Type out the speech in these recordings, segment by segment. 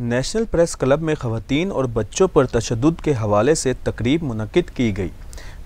national press club में खातन और बच्चों पर तशद के हवाले से तकरीब मनकद की गई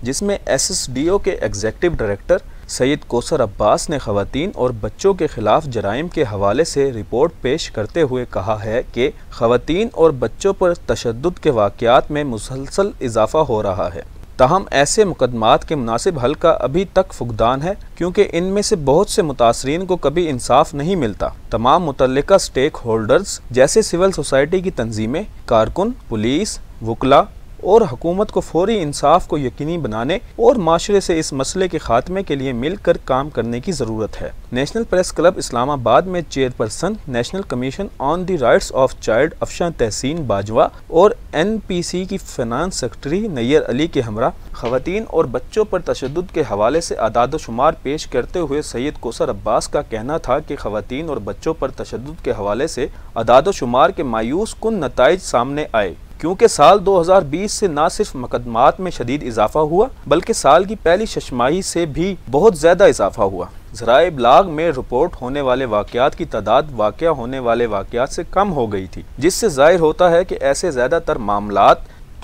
जिसमें एस एस डी ओ के एग्जेक्टिव डायरेक्टर सैयद कोसर अब्बास ने ख़वान और बच्चों के ख़िलाफ़ जराइम के हवाले से रिपोर्ट पेश करते हुए कहा है कि ख़वान और बच्चों पर तशद के वाक़ में मुसलसल इजाफ़ा हो रहा है तहम ऐसे मुकदमात के मुनासिब हल का अभी तक फुकदान है क्योंकि इनमें से बहुत से मुतासरीन को कभी इंसाफ नहीं मिलता तमाम मुतल स्टेक होल्डर्स जैसे सिविल सोसाइटी की तंजीमें कारकुन पुलिस वकला और हुकूमत को फौरी इंसाफ को यकीनी बनाने और माशरे से इस मसले के खात्मे के लिए मिलकर काम करने की ज़रूरत है नेशनल प्रेस क्लब इस्लामाबाद में chairperson national commission on the rights of child Afshan Tehseen Bajwa और एन पी सी की फिनांस सेक्रेटरी नैयर अली के हमरा खातन और बच्चों पर तशद के हवाले से आदाद शुमार पेश करते हुए सैयद कोसर अब्बास का कहना था कि खातन और बच्चों पर तशद के हवाले से आदाद शुमार के मायूस कन नतज सामने आए क्योंकि साल 2020 से न सिर्फ मकदमात में शदीद इजाफा हुआ बल्कि साल की पहली शशमाही से भी बहुत ज़्यादा इजाफा हुआ जरा इबलाग में रिपोर्ट होने वाले वाकत की तादाद वाक़ होने वाले वाक़ात से कम हो गई थी जिससे जाहिर होता है कि ऐसे ज़्यादातर मामला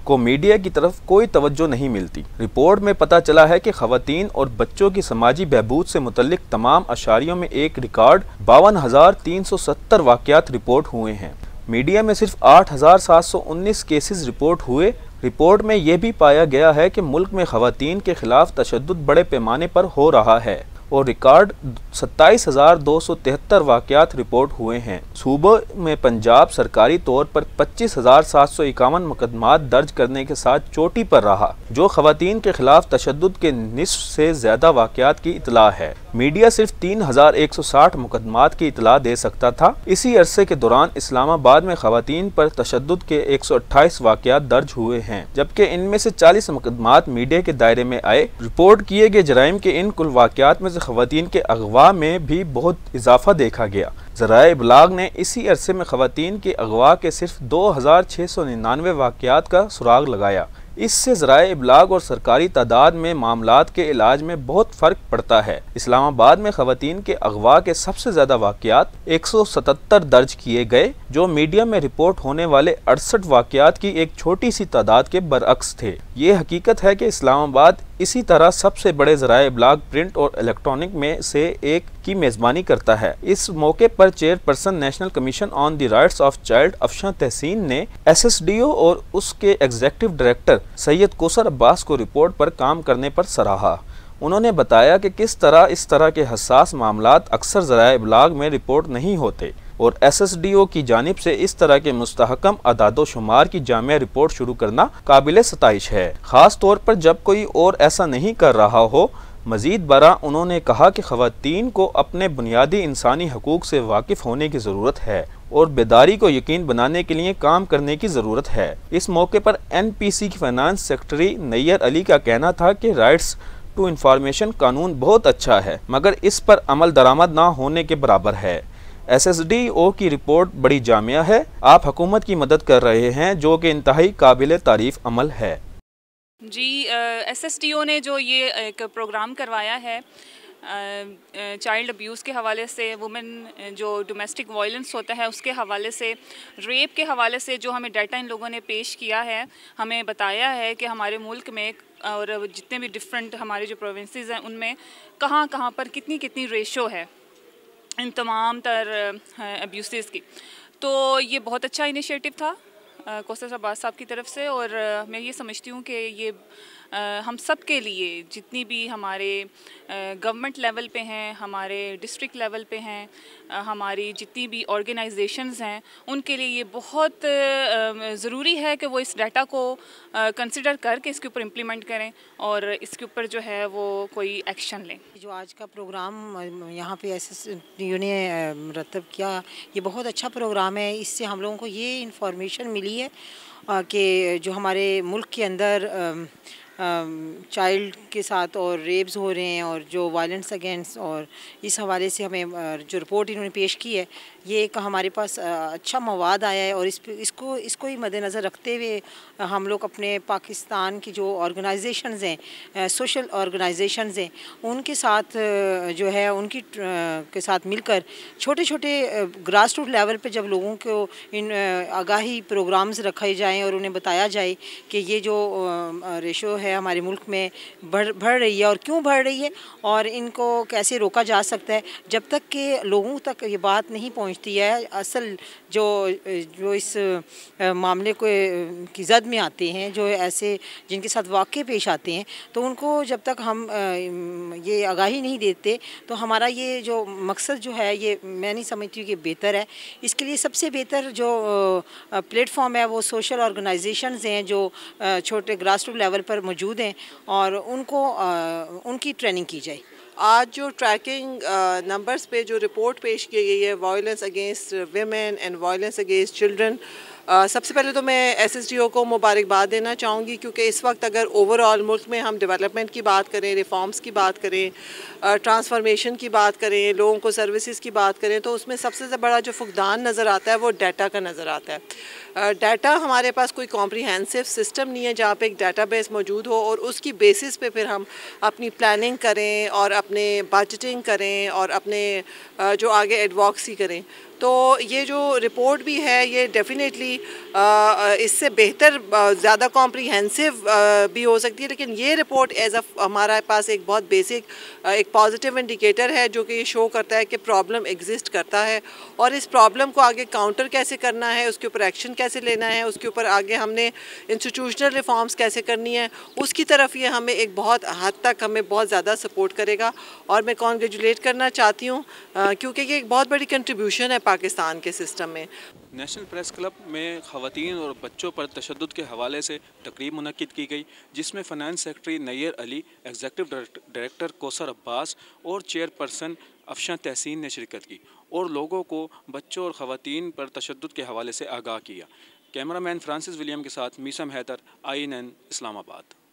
को मीडिया की तरफ कोई तवज्जो नहीं मिलती रिपोर्ट में पता चला है कि खातन और बच्चों की समाजी बहबूद से मुतलिक तमाम अशारियों में एक रिकॉर्ड बावन हज़ार तीन सौ सत्तर वाक़ात रिपोर्ट हुए हैं मीडिया में सिर्फ 8,719 केसेस रिपोर्ट हुए रिपोर्ट में यह भी पाया गया है कि मुल्क में खातन के खिलाफ तशद बड़े पैमाने पर हो रहा है और रिकॉर्ड सत्ताईस हज़ार दो सौ तिहत्तर वाक़ात रिपोर्ट हुए हैं सूबे में पंजाब सरकारी तौर पर पच्चीस हज़ार सात सौ इक्यावन मुकदमा दर्ज करने के साथ चोटी पर रहा जो खवतान के खिलाफ तशद के निसफ से ज़्यादा वाक़ात की इतला है मीडिया सिर्फ 3,160 मुकदमात की इतला दे सकता था इसी अरसे के दौरान इस्लामाबाद में खातन पर तशद के 128 वाकत दर्ज हुए हैं जबकि इनमें से 40 मुकदमात मीडिया के दायरे में आए रिपोर्ट किए गए जराइम के इन कुल वाकत में से खातन के अगवा में भी बहुत इजाफा देखा गया जराए अबलाग ने इसी अरसे में खातन के अगवा के सिर्फ दो हज़ार छः सौ निन्यानवे वाकत का सुराग लगाया इससे ज़रा इबलाग और सरकारी तादाद में मामला के इलाज में बहुत फ़र्क पड़ता है इस्लामाबाद में खातन के अगवा के सबसे ज़्यादा वाकत एक सौ सतहत्तर दर्ज किए गए जो मीडिया में रिपोर्ट होने वाले अड़सठ वाकत की एक छोटी सी तादाद के बरक्स थे ये हकीकत है कि इस्लामाबाद इसी तरह सबसे बड़े जराए इबलाग प्रिंट और इलेक्ट्रॉनिक में से एक की मेज़बानी करता है इस मौके पर chairperson national commission on the rights of child Afshan Tehseen ने एसएसडीओ और उसके एग्जेक्टिव डायरेक्टर सैयद कोसर अब्बास को रिपोर्ट पर काम करने पर सराहा उन्होंने बताया कि किस तरह इस तरह के हसास मामला अक्सर जराए इबलाग में रिपोर्ट नहीं होते और एस एस डी ओ की जानब से इस तरह के मुस्तकम अदाद शुमार की जाम रिपोर्ट शुरू करना काबिल सतश है ख़ास तौर पर जब कोई और ऐसा नहीं कर रहा हो मज़ीद बरा उन्होंने कहा कि खातन को अपने बुनियादी इंसानी हकूक़ से वाकिफ़ होने की ज़रूरत है और बेदारी को यकीन बनाने के लिए काम करने की ज़रूरत है इस मौके पर एन पी सी की फाइनेंस सेक्रेटरी नैयर अली का कहना था कि राइट्स टू इंफॉर्मेशन कानून बहुत अच्छा है मगर इस पर अमल दरामद ना होने के बराबर है एस एस डी ओ की रिपोर्ट बड़ी जामिया है आप हकूमत की मदद कर रहे हैं जो कि इंतहाई काबिल तारीफ अमल है जी एस एस डी ओ ने जो ये एक प्रोग्राम करवाया है चाइल्ड अब्यूज़ के हवाले से वुमेन जो डोमेस्टिक वायलेंस होता है उसके हवाले से रेप के हवाले से जो हमें डाटा इन लोगों ने पेश किया है हमें बताया है कि हमारे मुल्क में और जितने भी डिफरेंट हमारे जो प्रोविंसेस हैं उनमें कहाँ कहाँ पर कितनी कितनी रेशो है इन तमाम तर एब्यूसेस की तो ये बहुत अच्छा इनिशिएटिव था कौसर अब्बास साहब की तरफ से और मैं ये समझती हूँ कि ये हम सब के लिए जितनी भी हमारे गवर्नमेंट लेवल पे हैं हमारे डिस्ट्रिक्ट लेवल पे हैं हमारी जितनी भी ऑर्गेनाइजेशंस हैं उनके लिए ये बहुत ज़रूरी है कि वो इस डाटा को कंसिडर करके इसके ऊपर इम्प्लीमेंट करें और इसके ऊपर जो है वो कोई एक्शन लें कि जो आज का प्रोग्राम यहाँ पे एस ने रतब किया ये बहुत अच्छा प्रोग्राम है इससे हम लोगों को ये इन्फॉर्मेशन मिली है कि जो हमारे मुल्क के अंदर चाइल्ड के साथ और रेप्स हो रहे हैं और जो वायलेंस अगेंस्ट और इस हवाले से हमें जो रिपोर्ट इन्होंने पेश की है ये एक हमारे पास अच्छा मवाद आया है और इस इसको इसको ही मद्देनज़र रखते हुए हम लोग अपने पाकिस्तान की जो ऑर्गेनाइजेशंस हैं सोशल ऑर्गेनाइजेशंस हैं उनके साथ जो है उनकी के साथ मिलकर छोटे छोटे ग्रास रूट लेवल पर जब लोगों को इन आगाही प्रोग्राम्स रखे जाएँ और उन्हें बताया जाए कि ये जो रेशो है है हमारे मुल्क में बढ़ बढ़ रही है और क्यों बढ़ रही है और इनको कैसे रोका जा सकता है जब तक कि लोगों तक ये बात नहीं पहुंचती है असल जो जो इस मामले को की जद में आते हैं जो ऐसे जिनके साथ वाक़ पेश आते हैं तो उनको जब तक हम ये आगाही नहीं देते तो हमारा ये जो मकसद जो है ये मैं नहीं समझती हूँ कि बेहतर है इसके लिए सबसे बेहतर जो प्लेटफॉर्म है वो सोशल ऑर्गेनाइजेशन हैं जो छोटे ग्रास रूट लेवल पर मौजूद हैं और उनको उनकी ट्रेनिंग की जाए आज जो ट्रैकिंग नंबर्स पे जो रिपोर्ट पेश की गई है violence against women and violence against children सबसे पहले तो मैं एस एस डी ओ को मुबारकबाद देना चाहूँगी क्योंकि इस वक्त अगर ओवरऑल मुल्क में हम डेवलपमेंट की बात करें रिफॉर्म्स की बात करें ट्रांसफॉर्मेशन की बात करें लोगों को सर्विसेज की बात करें तो उसमें सबसे बड़ा जो फुकदान नज़र आता है वो डाटा का नज़र आता है डाटा हमारे पास कोई कॉम्प्रिहेंसिव सिस्टम नहीं है जहाँ पे एक डाटाबेस मौजूद हो और उसकी बेसिस पे फिर हम अपनी प्लानिंग करें और अपने बजटिंग करें और अपने जो आगे एडवॉक्सी करें तो ये जो रिपोर्ट भी है ये डेफिनेटली इससे बेहतर ज़्यादा कॉम्प्रिहेंसिव भी हो सकती है लेकिन ये रिपोर्ट एज अ हमारे पास एक बहुत बेसिक एक पॉजिटिव इंडिकेटर है जो कि ये शो करता है कि प्रॉब्लम एग्जिस्ट करता है और इस प्रॉब्लम को आगे काउंटर कैसे करना है उसके ऊपर एक्शन कैसे कैसे लेना है उसके ऊपर आगे हमने इंस्टीट्यूशनल रिफॉर्म्स कैसे करनी है उसकी तरफ ये हमें एक बहुत हद तक हमें बहुत ज़्यादा सपोर्ट करेगा और मैं कॉन्ग्रेजुलेट करना चाहती हूँ क्योंकि ये एक बहुत बड़ी कंट्रीब्यूशन है पाकिस्तान के सिस्टम में नेशनल प्रेस क्लब में ख़वान और बच्चों पर तशद के हवाले से तकरीब मनकद की गई जिसमें finance secretary Nayyar Ali executive director Kausar Abbas और चेयरपर्सन अफशा तहसीन ने शिरकत की और लोगों को बच्चों और ख़वान पर तशद के हवाले से आगाह किया कैमरा मैन फ्रांसिस विलियम के साथ Maisam Haider I N N Islamabad